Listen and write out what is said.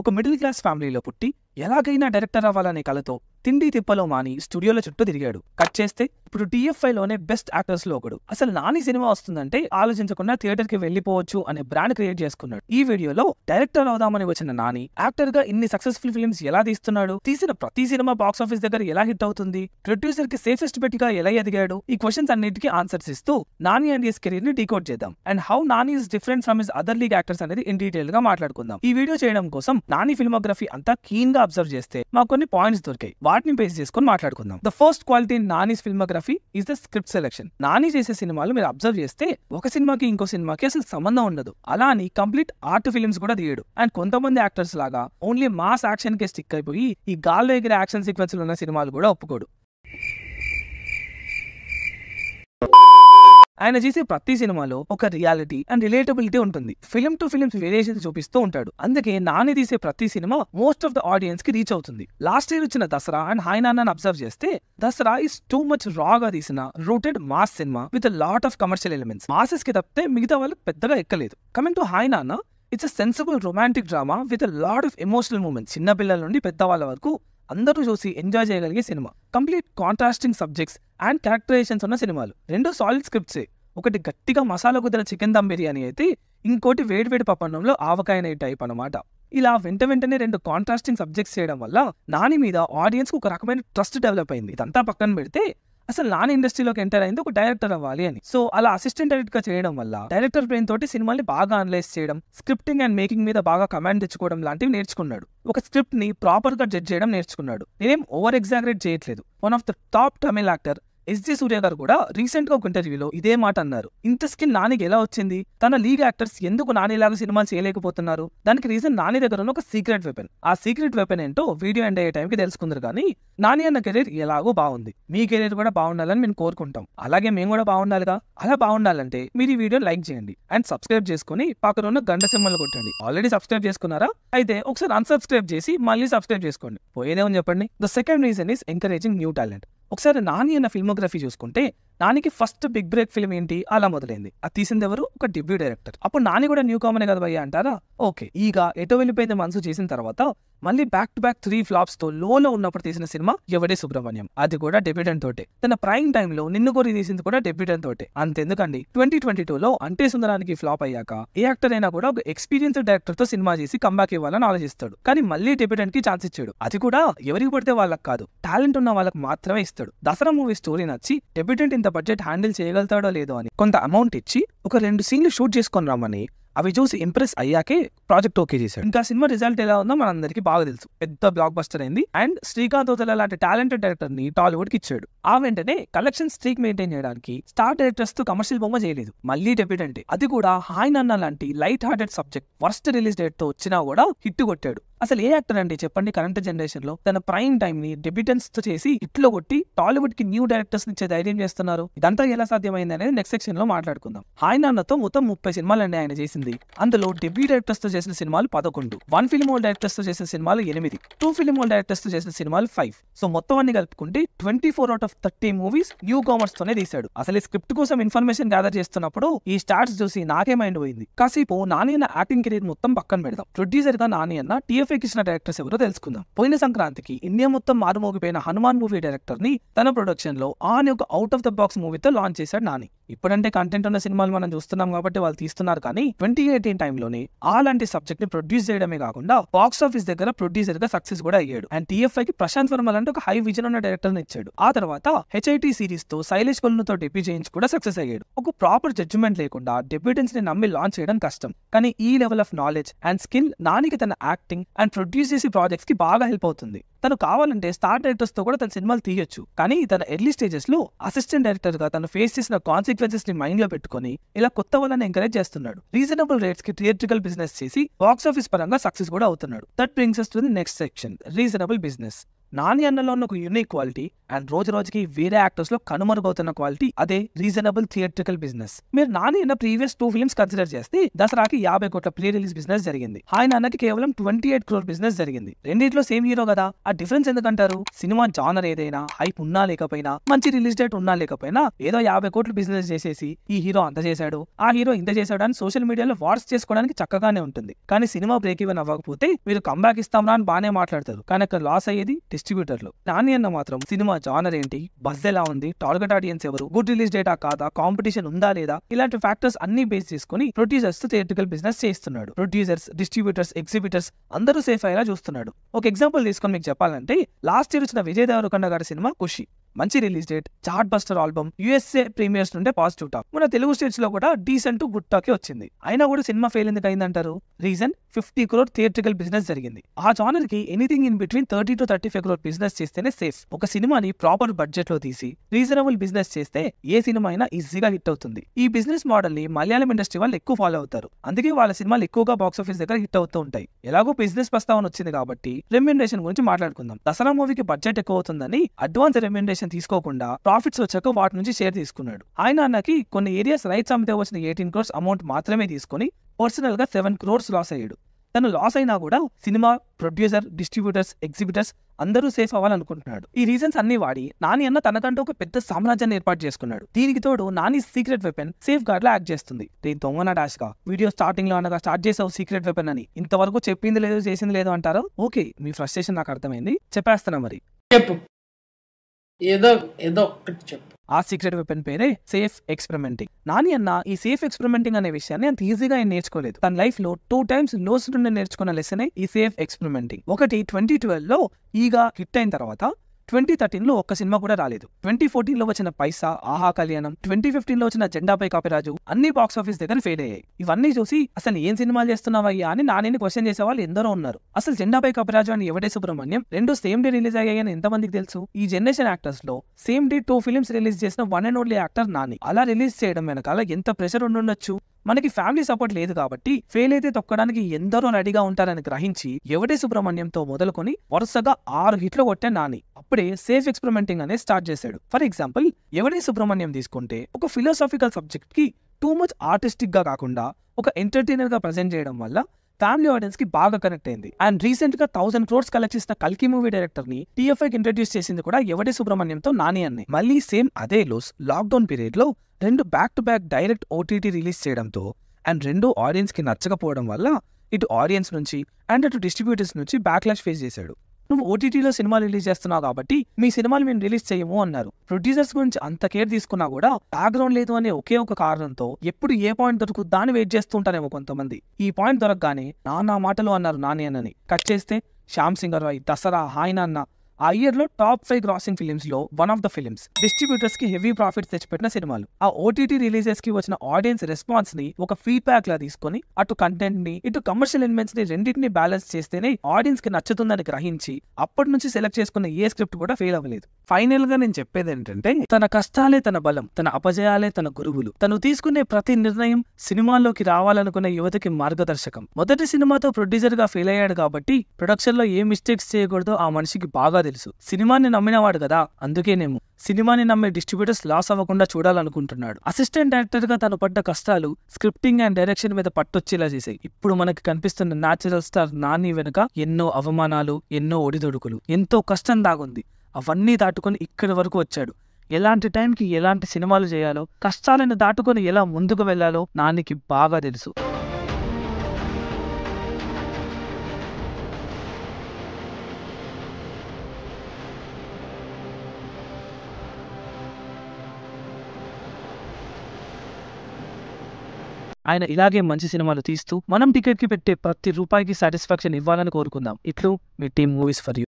ఒక middle class ఫ్యామిలీలో పుట్టి ఎలాగైనా డైరెక్టర్ అవ్వాలనే కలతో తిండి తిప్పలో మాని స్టూడియోలో చుట్టూ తిరిగాడు కట్ చేస్తే ఇప్పుడు టీఎఫ్ఐలోనే బెస్ట్ యాక్టర్స్ లో ఒకడు అసలు నాని సినిమా వస్తుందంటే ఆలోచించకుండా థియేటర్ కి వెళ్ళిపోవచ్చు అనే బ్రాండ్ క్రియేట్ చేసుకున్నాడు ఈ వీడియోలో డైరెక్టర్ అవుదామని వచ్చిన నాని యాక్టర్ గా ఇన్ని సక్సెస్ఫుల్ ఫిల్మ్స్ ఎలా తీస్తున్నాడు తీసిన ప్రతి సినిమా బాక్స్ ఆఫీస్ దగ్గర ఎలా హిట్ అవుతుంది ప్రొడ్యూసర్ కి సేఫెస్ట్ బెట్ గా ఎలా ఎదిగాడు ఈ క్వశ్చన్స్ అన్నిటికీ ఆన్సర్స్ ఇస్తూ నాని అండ్ హిస్ కెరీర్ ని డీకోడ్ చేద్దాం and how Nani is different from his other league actors అనేది ఇన్ డీటెయిల్ గా మాట్లాడుకుందాం ఈ వీడియో చేయడం కోసం నాని ఫిల్మోగ్రఫీ అంతా క్లీన్ గా అబ్జర్వ్ చేస్తే మాకు కొన్ని పాయింట్స్ దొరికాయి వాటిని బేస్ చేసుకొని మాట్లాడుకుందాం the first quality Nani's filmography is the script selection Nani చేసే సినిమాలు మీరు అబ్జర్వ్ చేస్తే ఒక సినిమాకి ఇంకో సినిమాకి అసలు సంబంధం ఉండదు అలా అని కంప్లీట్ ఆర్ట్ ఫిల్మ్స్ కూడా తీయడు అండ్ కొంతమంది యాక్టర్స్ లాగా ఓన్లీ మాస్ యాక్షన్ కే స్టిక్ అయిపోయి ఈ గాల్లో ఎగిరే యాక్షన్ సీక్వెన్స్ ఉన్న సినిమాలు కూడా ఒప్పుకోడు ఆయన చేసే ప్రతి సినిమాలో ఒక రియాలిటీ అండ్ రిలేటబిలిటీ ఉంటుంది ఫిలిం టు ఫిల్మ్స్ వేరియేషన్ చూపిస్తూ ఉంటాడు అందుకే నాని తీసే ప్రతి సినిమా మోస్ట్ ఆఫ్ ద ఆడియన్స్ కి రీచ్ అవుతుంది లాస్ట్ ఇయర్ వచ్చిన Dasara and hi Nanna observe చేస్తే దసరా ఇస్ టూ మచ్ రాగా తీసిన రూటెడ్ మాస్ సినిమా with lot of commercial elements masses కి తప్పితే మిగతా వాళ్ళు పెద్దగా ఎక్కలేదు coming to hi Nanna it's a sensible romantic drama with lot of emotional moments చిన్న పిల్లల నుండి పెద్దవాళ్ళ వరకు అందరూ చూసి ఎంజాయ్ చేయగలిగే సినిమా complete contrasting subjects and characterisations ఉన్న సినిమాలు రెండు సాలిడ్ స్క్రిప్ట్సే ఒకటి గట్టిగా మసాలా కుదిరిన చికెన్ దమ్ బిర్యానీ అయితే ఇంకోటి వేడివేడి పప్పన్నంలో ఆవకాయ నైట్ టైప్ అనమాట ఇలా వెంట వెంటనే రెండు కాంట్రాస్టింగ్ సబ్జెక్ట్స్ చేయడం వల్ల నాని మీద ఆడియన్స్ ఒక రకమైన ట్రస్ట్ డెవలప్ అయింది ఇదంతా పక్కన పెడితే అసలు నాన్ ఇండస్ట్రీలోకి ఎంటర్ అయింది ఒక డైరెక్టర్ అవ్వాలి అని సో అలా అసిస్టెంట్ డైరెక్టర్ గా చేయడం వల్ల డైరెక్టర్ బ్రెయిన్ తోటి సినిమాల్ని బాగా అనలైజ్ చేయడం స్క్రిప్టింగ్ అండ్ మేకింగ్ మీద బాగా కమాండ్ తెచ్చుకోవడం లాంటివి నేర్చుకున్నాడు ఒక స్క్రిప్ట్ ని ప్రాపర్ గా జడ్జ్ చేయడం నేర్చుకున్నాడు నేనేం ఓవర్ ఎగ్జాగరేట్ చేయట్లేదు one of the top Tamil actor S J Suryah garu కూడా రీసెంట్ గా ఒక ఇంటర్వ్యూలో ఇదే మాట అన్నారు ఇంత స్కిల్ నానికి ఎలా వచ్చింది తన లీగ్ యాక్టర్స్ ఎందుకు నానిలాగా సినిమాలు చేయలేకపోతున్నారు దానికి రీజన్ నాని దగ్గర ఒక సీక్రెట్ వెపన్ ఆ సీక్రెట్ వెపన్ ఏంటో వీడియో ఎండ్ అయ్యే టైంకి తెలుసుకుందరు కానీ నాని అన్న కెరీర్ ఎలాగో బాగుంది మీ కెరీర్ కూడా బాగుండాలని మేము కోరుకుంటాం అలాగే మేము కూడా బాగుండాలిగా అలా బాగుండాలంటే మీరు ఈ వీడియో లైక్ చేయండి అండ్ సబ్స్క్రైబ్ చేసుకుని పక్కన ఉన్న గంట సింహలు కొట్టండి ఆల్రెడీ సబ్స్క్రైబ్ చేసుకున్నారా అయితే ఒకసారి అన్సబ్స్క్రైబ్ చేసి మళ్ళీ సబ్స్క్రైబ్ చేసుకోండి పోయేదేమని చెప్పండి the second reason is encouraging new talent ఒకసారి నాని అన్న ఫిల్మోగ్రఫీ చూసుకుంటే నానికి ఫస్ట్ బిగ్ బ్రేక్ ఫిల్మ్ ఏంటి అలా మొదలైంది అది తీసింది ఎవరు ఒక డిబ్యూ డైరెక్టర్ అప్పుడు నాని కూడా న్యూ కామనే కదా భయ్య అంటారా ఓకే ఈగ ఎటో వెళ్ళిపోయింది మనసు చేసిన తర్వాత మళ్ళీ back to back three flops తో లోలో ఉన్నప్పుడు తీసిన సినిమా ఎవడే సుబ్రహ్మణ్యం అది కూడా డెబ్యూటెంట్ తోటే తన ప్రైమ్ టైమ్ లో నిన్ను కోరి తీసింది కూడా డెబ్యూటెంట్ తోటే అంతెందుకండి ట్వంటీ ట్వంటీ టూ లో అంటే సుందరానికి ఫ్లాప్ అయ్యాక ఏ యాక్టర్ అయినా కూడా ఒక ఎక్స్పీరియన్స్ డైరెక్టర్ తో సినిమా చేసి కంబ్యాక్ ఇవ్వాలని ఆలోచిస్తాడు కానీ మళ్ళీ డెబ్యూటెంట్ కి ఛాన్స్ ఇచ్చాడు అది కూడా ఎవరికి పడితే వాళ్ళకి కాదు టాలెంట్ ఉన్న వాళ్ళకి మాత్రమే ఇస్తాడు దసరా మూవీ స్టోరీ నచ్చి డెబ్యూటెంట్ ఇంత బడ్జెట్ హ్యాండిల్ చేయగలుగుతాడో లేదో అని కొంత అమౌంట్ ఇచ్చి ఒక రెండు సీన్లు షూట్ చేసుకొని రమ్మని అవి చూసి ఇంప్రెస్ అయ్యాకే ప్రాజెక్ట్ ఓకే చేశాడు ఇంకా సినిమా రిజల్ట్ ఎలా ఉందో మనందరికీ బాగా తెలుసు పెద్ద బ్లాక్ బస్టర్ అయింది అండ్ శ్రీకాంత్ ఓతల లాంటి టాలెంటెడ్ డైరెక్టర్ ని టాలీవుడ్ కి ఇచ్చాడు ఆ వెంటనే కలెక్షన్ స్ట్రీక్ మెయింటైన్ చేయడానికి స్టార్ డైరెక్టర్స్ తో కమర్షియల్ బొమ్మ చేయలేదు మళ్ళీ డెబ్యూట్ అంటే అది కూడా హాయ్ నన్న లాంటి light hearted subject worst release date తో వచ్చినా కూడా హిట్ కొట్టాడు అసలు ఏ యాక్టర్ అంటే చెప్పండి కరెంట్ జనరేషన్ లో తన ప్రైమ్ టైం ని తో చేసి ఇట్లో కొట్టి టాలీవుడ్ కి న్యూ డైరెక్టర్స్ ఇచ్చే ధైర్యం చేస్తున్నారు ఇదంతా ఎలా సాధ్యమైంది అనేది నెక్స్ట్ సెక్షన్ లో మాట్లాడుకుందాం ఆయన అన్నతో మొత్తం ముప్పై సినిమాలండి ఆయన చేసింది అందులో డెబ్యూ డైరెక్టర్స్ తో చేసిన సినిమాలు పదకొండు వన్ ఫిల్మ్ హోల్ డైరెక్టర్స్ తో చేసిన సినిమాలు ఎనిమిది టూ ఫిల్మ్ హోల్ డైరెక్టర్స్ తో చేసిన సినిమాలు ఫైవ్ సో మొత్తం అన్ని కలుపుకుంటే twenty four out of thirty movies newcomers తోనే తీశాడు అసలు స్క్రిప్ట్ కోసం ఇన్ఫర్మేషన్ గ్యాదర్ చేస్తున్నప్పుడు ఈ స్టార్ట్స్ చూసి నాకే మైండ్ పోయింది కాసేపు నాని అన్న యాక్టింగ్ కెరీర్ మొత్తం పక్కన పెడదాం ప్రొడ్యూసర్ గా నాని అన్న టీఎఫ్ తెరకెక్కించిన డైరెక్టర్స్ ఎవరో తెలుసుకుందాం పోయిన సంక్రాంతికి ఇండియా మొత్తం మారుమోగిపోయిన హనుమాన్ మూవీ డైరెక్టర్ ని తన ప్రొడక్షన్ లో ఆని ఒక అవుట్ ఆఫ్ ద బాక్స్ మూవీతో లాంచ్ చేశాడు నాని ఇప్పుడంటే కంటెంట్ ఉన్న సినిమాలు మనం చూస్తున్నాం కాబట్టి వాళ్ళు తీస్తున్నారు కానీ ట్వంటీ ఎయిటీన్ టైంలోనే అలాంటి సబ్జెక్ట్ ని ప్రొడ్యూస్ చేయడమే కాకుండా బాక్స్ ఆఫీస్ దగ్గర ప్రొడ్యూసర్ గా సక్సెస్ కూడా అయ్యాడు అండ్ టీఎఫ్ఐ కి ప్రశాంత్ వర్మ లాంటి ఒక హై విజన్ ఉన్న డైరెక్టర్ ని ఇచ్చాడు ఆ తర్వాత హెచ్ఐటి సిరీస్ తో శైలేష్ తో డెబ్యూ చేయించి కూడా సక్సెస్ అయ్యాడు ఒక ప్రాపర్ జడ్జిమెంట్ లేకుండా డెబ్యూటెన్స్ ని నమ్మి లాంచ్ చేయడం కష్టం కానీ ఈ level of knowledge and skill నానికి తన యాక్టింగ్ అండ్ ప్రొడ్యూస్ చేసే ప్రాజెక్ట్స్కి బాగా హెల్ప్ అవుతుంది తను కావాలంటే స్టార్ డైరెక్టర్స్తో కూడా తన సినిమాలు తీయొచ్చు కానీ తన ఎర్లీ స్టేజెస్లో అసిస్టెంట్ డైరెక్టర్గా తను ఫేస్ చేసిన కాన్సిక్వెన్సెస్ని మైండ్లో పెట్టుకొని ఇలా కొత్త వాళ్ళని ఎంకరేజ్ చేస్తున్నాడు రీజనబుల్ రేట్స్కి థియేట్రికల్ బిజినెస్ చేసి బాక్స్ ఆఫీస్ పరంగా సక్సెస్ కూడా అవుతున్నాడు that brings to the next section reasonable business Nani అన్నలో ఉన్న ఒక యూనిక్ క్వాలిటీ అండ్ రోజు రోజుకి వేరే యాక్టర్స్ లో కనుమరుగవుతున్న క్వాలిటీ అదే రీజనబుల్ థియేట్రికల్ బిజినెస్ మీరు నాని అన్న ప్రీవియస్ టూ ఫిల్మ్స్ కన్సిడర్ చేస్తే దసరాకి యాభై కోట్ల ప్రీ రిలీజ్ బిజినెస్ జరిగింది ఆయన అన్నకి కేవలం ట్వంటీ ఎయిట్ క్రోర్ బిజినెస్ జరిగింది రెండింటిలో సేమ్ హీరో కదా ఆ డిఫరెన్స్ ఎందుకంటారు సినిమా జానర్ ఏదైనా హైప్ ఉన్నా లేకపోయినా మంచి రిలీజ్ డేట్ ఉన్నా లేకపోయినా ఏదో యాభై కోట్ల బిజినెస్ చేసేసి ఈ హీరో అంత చేశాడు ఆ హీరో ఇంత చేశాడు అని సోషల్ మీడియాలో వాట్స్ చేసుకోవడానికి చక్కగానే ఉంటుంది కానీ సినిమా బ్రేక్ ఈవెన్ అవ్వకపోతే మీరు కంబ్యాక్ ఇస్తాం అని బాగానే మాట్లాడతారు కానీ అక్కడ లాస్ అయ్యేది డిస్ట్రిబ్యూటర్లు నాని అన్న మాత్రం సినిమా జానర్ ఏంటి బస్ ఎలా ఉంది టార్గెట్ ఆడియన్స్ ఎవరు గుడ్ రిలీజ్ డేటా కాదా కాంపిటీషన్ ఉందా లేదా ఇలాంటి ఫ్యాక్టర్స్ అన్ని బేస్ చేసుకుని ప్రొడ్యూసర్స్ థియేటికల్ బిజినెస్ చేస్తున్నాడు ప్రొడ్యూసర్స్ డిస్ట్రిబ్యూటర్స్ ఎగ్జిబిటర్స్ అందరూ సేఫ్ అయ్యేలా చూస్తున్నాడు ఒక ఎగ్జాంపుల్ తీసుకొని మీకు చెప్పాలంటే లాస్ట్ ఇయర్ వచ్చిన విజయ్ దేవరకొండ గారి సినిమా ఖుషి మంచి release date chart buster album USA premieres నుండే పాజిటివ్ టాక్ మన తెలుగు స్టేట్స్ లో కూడా డీసెంట్ గుడ్ టాక్ వచ్చింది అయినా కూడా సినిమా ఫెయిల్ ఎందుకు అయిందంటారు reason fifty crore theatrical business జరిగింది ఆ జానర్ కి anything in between thirty to thirty five crore business చేస్తేనే సేఫ్ ఒక సినిమాని ప్రాపర్ బడ్జెట్ లో తీసి రీజనబుల్ బిజినెస్ చేస్తే ఏ సినిమా అయినా ఈజీగా హిట్ అవుతుంది ఈ బిజినెస్ మోడల్ ని మలయాళం ఇండస్ట్రీ వాళ్ళు ఎక్కువ ఫాలో అవుతారు అందుకే వాళ్ళ సినిమాలు ఎక్కువగా బాక్స్ ఆఫీస్ దగ్గర హిట్ అవుతూ ఉంటాయి ఎలాగో బిజినెస్ ప్రస్తావన వచ్చింది కాబట్టి రెమ్యూనరేషన్ గురించి మాట్లాడుకుందాం దసరా మూవీకి బడ్జెట్ ఎక్కువ అవుతుందని అడ్వాన్స్ రెమ్యూనరేషన్ కమిషన్ తీసుకోకుండా ప్రాఫిట్స్ వచ్చాక వాటి నుంచి షేర్ తీసుకున్నాడు ఆయన అన్నకి కొన్ని ఏరియాస్ రైట్స్ అమ్మితే వచ్చిన ఎయిటీన్ క్రోర్స్ అమౌంట్ మాత్రమే తీసుకుని పర్సనల్ గా సెవెన్ క్రోర్స్ లాస్ అయ్యాడు తను లాస్ అయినా కూడా సినిమా ప్రొడ్యూసర్ డిస్ట్రిబ్యూటర్స్ ఎగ్జిబిటర్స్ అందరూ సేఫ్ అవ్వాలనుకుంటున్నాడు ఈ రీజన్స్ అన్ని వాడి నాని అన్న తనకంటూ ఒక పెద్ద సామ్రాజ్యాన్ని ఏర్పాటు చేసుకున్నాడు దీనికి తోడు Nani secret weapon safeguard లో యాక్ట్ చేస్తుంది రే దొంగన డాష్ గా వీడియో స్టార్టింగ్ లో అనగా స్టార్ట్ చేసావు సీక్రెట్ వెపన్ అని ఇంతవరకు చెప్పింది లేదు చేసింది లేదు అంటారు ఓకే మీ ఫ్రస్ట్రేషన్ నాకు అర్థమైంది చెప్పేస్తాను మరి చెప్పు ఏదో ఏదో ఒక్కటి చెప్పు ఆ సీక్రెట్ వెపన్ పేరే సేఫ్ ఎక్స్పెరిమెంటింగ్ నాని అన్న ఈ సేఫ్ ఎక్స్పెరిమెంటింగ్ అనే విషయాన్ని అంత ఈజీగా ఆయన నేర్చుకోలేదు తన లైఫ్ లో టూ టైమ్స్ లోస్ నుండి నేర్చుకున్న లెసనే ఈ సేఫ్ ఎక్స్పెరిమెంటింగ్ ఒకటి ట్వంటీ ట్వెల్వ్ లో ఈగా హిట్ అయిన తర్వాత ట్వంటీ థర్టీన్లో ఒక్క సినిమా కూడా రాలేదు ట్వంటీ ఫోర్టీన్లో వచ్చిన పైసా ఆహా కళ్యాణం ట్వంటీ ఫిఫ్టీన్లో వచ్చిన జెండాపై కాపిరాజు అన్ని బాక్స్ ఆఫీస్ దగ్గర ఫెయిల్ అయ్యాయి ఇవన్నీ చూసి అసలు ఏం సినిమాలు చేస్తున్నావయ్యా అని నానిని క్వశ్చన్ చేసే వాళ్ళు ఎందరో ఉన్నారు అసలు జెండాపై కాపిరాజు అని ఎవడే సుబ్రహ్మణ్యం రెండు సేమ్ డే రిలీజ్ అయ్యాయని ఎంతమందికి తెలుసు ఈ జనరేషన్ యాక్టర్స్ లో same day two films release చేసిన one and only actor Nani అలా రిలీజ్ చేయడం వెనకాల ఎంత ప్రెషర్ ఉండొచ్చు మనకి ఫ్యామిలీ సపోర్ట్ లేదు కాబట్టి ఫెయిల్ అయితే తొక్కడానికి ఎందరో రెడీగా ఉంటారని గ్రహించి ఎవడే సుబ్రహ్మణ్యంతో మొదలుకొని వరుసగా ఆరు హిట్లు కొట్టే నాని అప్పుడే సేఫ్ ఎక్స్పెరిమెంటింగ్ అనేది స్టార్ట్ చేశాడు ఫర్ ఎగ్జాంపుల్ ఎవరి సుబ్రహ్మణ్యం తీసుకుంటే ఒక ఫిలోసాఫికల్ సబ్జెక్ట్ కి టూ మచ్ ఆర్టిస్టిక్ గా కాకుండా ఒక ఎంటర్టైనర్ గా ప్రజెంట్ చేయడం వల్ల ఫ్యామిలీ ఆడియన్స్ కి బాగా కనెక్ట్ అయింది అండ్ రీసెంట్ గా థౌసండ్ క్రోర్స్ కలెక్ట్ చేసిన కల్కి మూవీ డైరెక్టర్ ని టీఎఫ్ఐ ఇంట్రడ్యూస్ చేసింది కూడా ఎవడే సుబ్రహ్మణ్యంతో నాని అన్ని మళ్ళీ సేమ్ అదే లోస్ లాక్డౌన్ పీరియడ్ లో రెండు back to back direct OTT release చేయడంతో అండ్ రెండు ఆడియన్స్ కి నచ్చకపోవడం వల్ల ఇటు ఆడియన్స్ నుంచి అండ్ అటు డిస్ట్రిబ్యూటర్స్ నుంచి బ్యాక్లాష్ ఫేస్ చేశాడు నువ్వు ఓటీటీలో సినిమాలు రిలీజ్ చేస్తున్నావు కాబట్టి మీ సినిమాలు మేము రిలీజ్ చేయము అన్నారు ప్రొడ్యూసర్స్ గురించి అంత కేర్ తీసుకున్నా కూడా బ్యాక్గ్రౌండ్ లేదు అనే ఒకే ఒక కారణంతో ఎప్పుడు ఏ పాయింట్ దొరుకుతుందా అని వెయిట్ చేస్తుంటారేమో కొంతమంది ఈ పాయింట్ దొరకగానే నానా మాటలు అన్నారు నాని అన్నని కట్ చేస్తే శ్యామ్ సింగర్ రాయ్ దసరా హాయినా నాన్న ఆ ఇయర్లో టాప్ ఫైవ్ గ్రాసింగ్ ఫిలిమ్స్లో వన్ ఆఫ్ ద ఫిలిమ్స్ డిస్ట్రిబ్యూటర్స్కి హెవీ ప్రాఫిట్స్ తెచ్చిపెట్టిన సినిమాలు ఆ ఓటీటీ రిలీజెస్కి వచ్చిన ఆడియన్స్ రెస్పాన్స్ని ఒక లా తీసుకొని అటు కంటెంట్ని ఇటు కమర్షియల్ ని రెండింటిని బ్యాలెన్స్ చేస్తేనే ఆడియన్స్ కి నచ్చుతుందని గ్రహించి అప్పటి నుంచి సెలెక్ట్ చేసుకున్న ఏ స్క్రిప్ట్ కూడా ఫెయిల్ అవ్వలేదు ఫైనల్ గా నేను చెప్పేది ఏంటంటే తన కష్టాలే తన బలం తన అపజయాలే తన గురువులు తను తీసుకునే ప్రతి నిర్ణయం సినిమాల్లోకి రావాలనుకున్న యువతకి మార్గదర్శకం మొదటి సినిమాతో గా ఫెయిల్ అయ్యాడు కాబట్టి ప్రొడక్షన్లో ఏ మిస్టేక్స్ చేయకూడదో ఆ మనిషికి బాగా తెలుసు సినిమాని నమ్మినవాడు కదా అందుకేనేమో సినిమాని నమ్మే డిస్ట్రిబ్యూటర్స్ లాస్ అవ్వకుండా చూడాలనుకుంటున్నాడు అసిస్టెంట్ డైరెక్టర్ గా తను పడ్డ కష్టాలు స్క్రిప్టింగ్ అండ్ డైరెక్షన్ మీద పట్టొచ్చేలా చేశాయి ఇప్పుడు మనకి కనిపిస్తున్న న్యాచురల్ స్టార్ నాని వెనుక ఎన్నో అవమానాలు ఎన్నో ఒడిదొడుకులు ఎంతో కష్టం దాగుంది అవన్నీ దాటుకుని ఇక్కడి వరకు వచ్చాడు ఎలాంటి టైంకి ఎలాంటి సినిమాలు చేయాలో కష్టాలను దాటుకొని ఎలా ముందుకు వెళ్లాలో నానికి బాగా తెలుసు ఆయన ఇలాగే మంచి సినిమాలు తీస్తూ మనం టికెట్ కి పెట్టే ప్రతి రూపాయికి సాటిస్ఫాక్షన్ ఇవ్వాలని కోరుకుందాం ఇట్లు మీ టీమ్ మూవీస్ ఫర్ యూ